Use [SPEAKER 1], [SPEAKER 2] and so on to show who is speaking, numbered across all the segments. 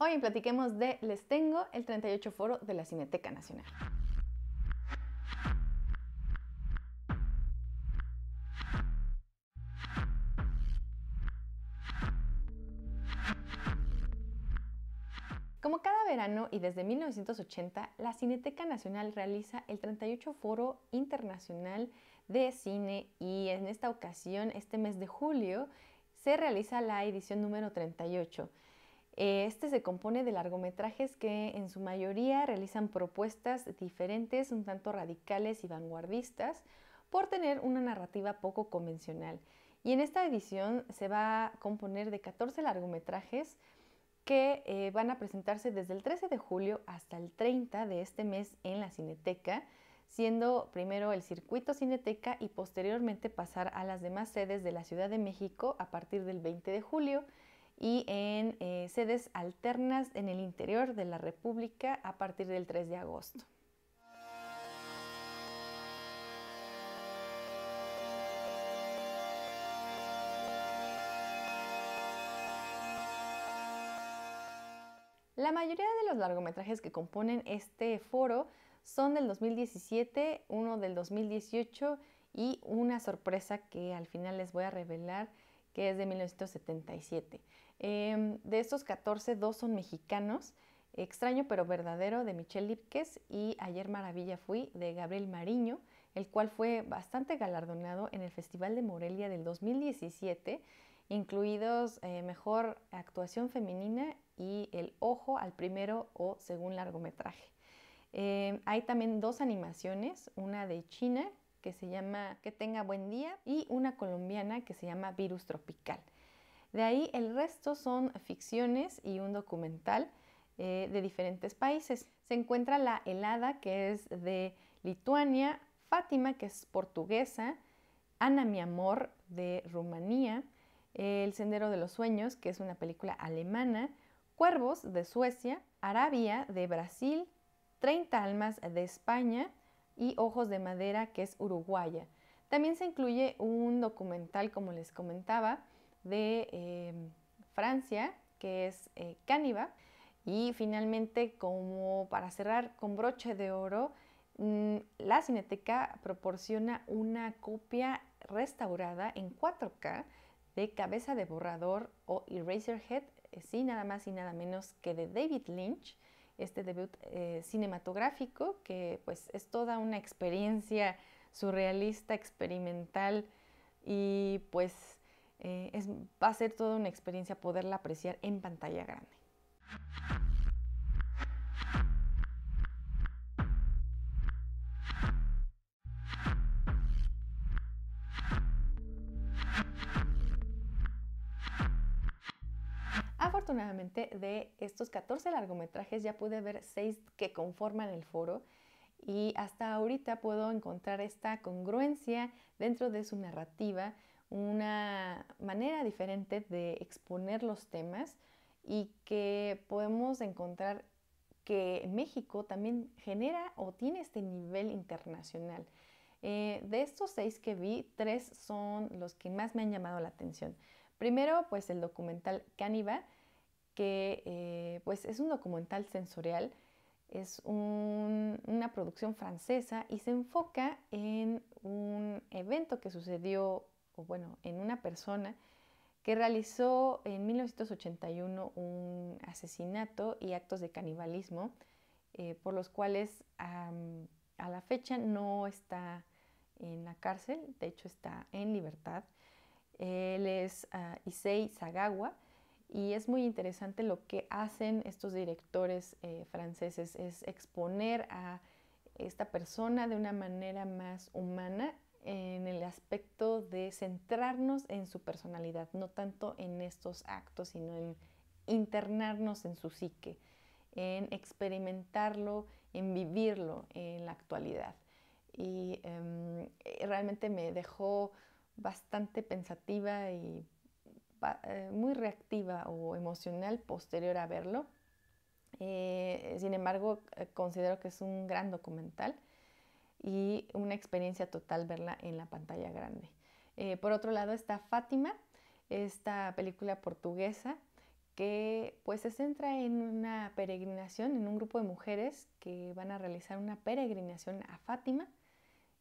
[SPEAKER 1] Hoy platiquemos de Les Tengo, el 38 foro de la Cineteca Nacional. Como cada verano y desde 1980, la Cineteca Nacional realiza el 38 Foro Internacional de Cine y en esta ocasión, este mes de julio, se realiza la edición número 38. Eh, este se compone de largometrajes que en su mayoría realizan propuestas diferentes, un tanto radicales y vanguardistas, por tener una narrativa poco convencional. Y en esta edición se va a componer de 14 largometrajes que eh, van a presentarse desde el 13 de julio hasta el 30 de este mes en la Cineteca, siendo primero el circuito Cineteca y posteriormente pasar a las demás sedes de la Ciudad de México a partir del 20 de julio y en eh, sedes alternas en el interior de la República a partir del 3 de agosto. La mayoría de los largometrajes que componen este foro son del 2017, uno del 2018 y una sorpresa que al final les voy a revelar que es de 1977. Em, de estos 14, dos son mexicanos. Extraño pero verdadero de Michelle Lipkes y Ayer Maravilla Fui de Gabriel Mariño, el cual fue bastante galardonado en el Festival de Morelia del 2017, incluidos eh, Mejor Actuación Femenina y El Ojo al primero o según largometraje. Em, hay también dos animaciones, una de China que se llama Que tenga buen día y una colombiana que se llama Virus Tropical. De ahí el resto son ficciones y un documental eh, de diferentes países. Se encuentra La Helada, que es de Lituania, Fátima, que es portuguesa, Ana mi amor, de Rumanía, El Sendero de los Sueños, que es una película alemana, Cuervos, de Suecia, Arabia, de Brasil, 30 almas, de España, y Ojos de Madera, que es uruguaya. También se incluye un documental, como les comentaba, de eh, Francia, que es eh, Y finalmente, como para cerrar con broche de oro, mm, la Cineteca proporciona una copia restaurada en 4K de Cabeza de Borrador o Eraserhead, eh, sí, nada más y nada menos que de David Lynch, este debut eh, cinematográfico que pues es toda una experiencia surrealista, experimental y pues eh, va a ser toda una experiencia poderla apreciar en pantalla grande. Afortunadamente de estos 14 largometrajes ya pude ver 6 que conforman el foro y hasta ahorita puedo encontrar esta congruencia dentro de su narrativa, una manera diferente de exponer los temas y que podemos encontrar que México también genera o tiene este nivel internacional. Eh, de estos seis que vi, tres son los que más me han llamado la atención. Primero, pues el documental Caniva, que eh, pues es un documental sensorial, es una producción francesa y se enfoca en un evento que sucedió o bueno, en una persona que realizó en 1981 un asesinato y actos de canibalismo, eh, por los cuales a la fecha no está en la cárcel, de hecho está en libertad. Él es Isei ah, Issei Sagawa y es muy interesante lo que hacen estos directores eh, franceses, es exponer a esta persona de una manera más humana en el aspecto de centrarnos en su personalidad, no tanto en estos actos, sino en internarnos en su psique, en experimentarlo, en vivirlo en la actualidad. Y em, realmente me dejó bastante pensativa y eh, muy reactiva o emocional posterior a verlo. Eh, sin embargo, eh, considero que es un gran documental y una experiencia total verla en la pantalla grande. Eh, por otro lado está Fátima, esta película portuguesa que pues se centra en una peregrinación, en un grupo de mujeres que van a realizar una peregrinación a Fátima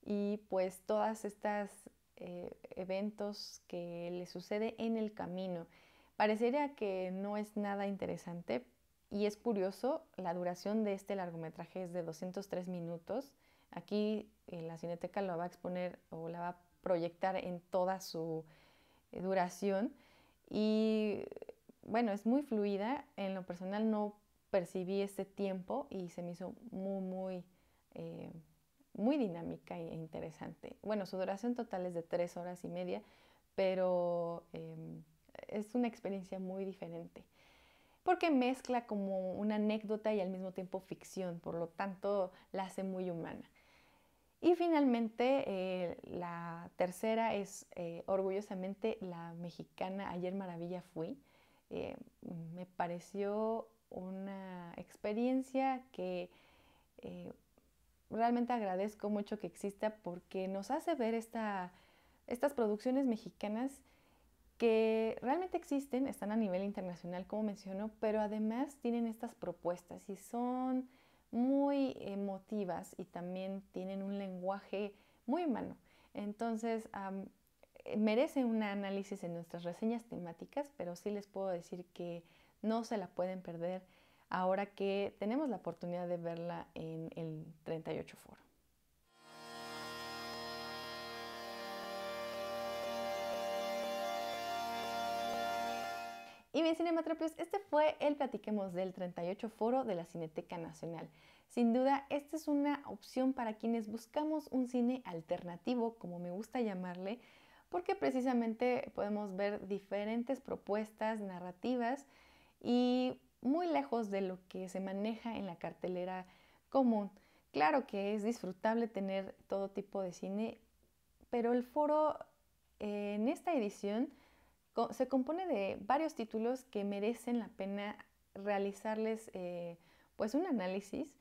[SPEAKER 1] y pues todas estas eh, eventos que le sucede en el camino. Parecería que no es nada interesante y es curioso, la duración de este largometraje es de 203 minutos Aquí eh, la cineteca lo va a exponer o la va a proyectar en toda su eh, duración y bueno, es muy fluida. En lo personal no percibí ese tiempo y se me hizo muy, muy, eh, muy dinámica e interesante. Bueno, su duración total es de tres horas y media, pero em, es una experiencia muy diferente porque mezcla como una anécdota y al mismo tiempo ficción, por lo tanto la hace muy humana. Y finalmente, eh, la tercera es eh, orgullosamente la mexicana Ayer Maravilla Fui. Eh, me pareció una experiencia que realmente agradezco mucho que exista porque nos hace ver estas producciones mexicanas que realmente existen, están a nivel internacional, como menciono, pero además tienen estas propuestas y son muy emotivas y también tienen un lenguaje muy humano. Entonces, merece un análisis en nuestras reseñas temáticas, pero sí les puedo decir que no se la pueden perder ahora que tenemos la oportunidad de verla en el 38 Foro. Y bien, Cinematropios, este fue el Platiquemos del 38 Foro de la Cineteca Nacional. Sin duda, esta es una opción para quienes buscamos un cine alternativo, como me gusta llamarle, porque precisamente podemos ver diferentes propuestas narrativas y muy lejos de lo que se maneja en la cartelera común. Claro que es disfrutable tener todo tipo de cine, pero el foro en esta edición se compone de varios títulos que merecen la pena realizarles eh, pues, un análisis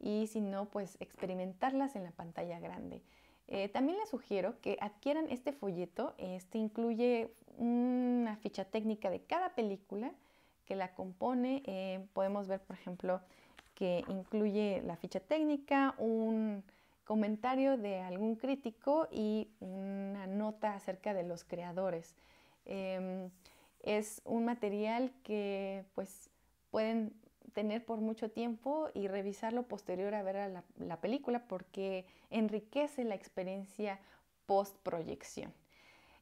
[SPEAKER 1] y si no pues experimentarlas en la pantalla grande. Eh, también les sugiero que adquieran este folleto, este incluye una ficha técnica de cada película que la compone, eh, podemos ver por ejemplo que incluye la ficha técnica, un comentario de algún crítico y una nota acerca de los creadores. Em, es un material que pues pueden tener por mucho tiempo y revisarlo posterior a ver la, película porque enriquece la experiencia post proyección.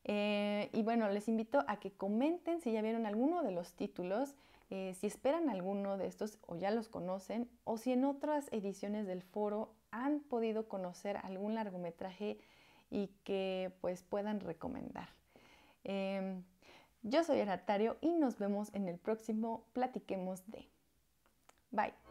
[SPEAKER 1] Eh, y bueno, les invito a que comenten si ya vieron alguno de los títulos, eh, si esperan alguno de estos o ya los conocen, o si en otras ediciones del foro han podido conocer algún largometraje y que pues puedan recomendar. Em, yo soy Aratario y nos vemos en el próximo Platiquemos de. Bye.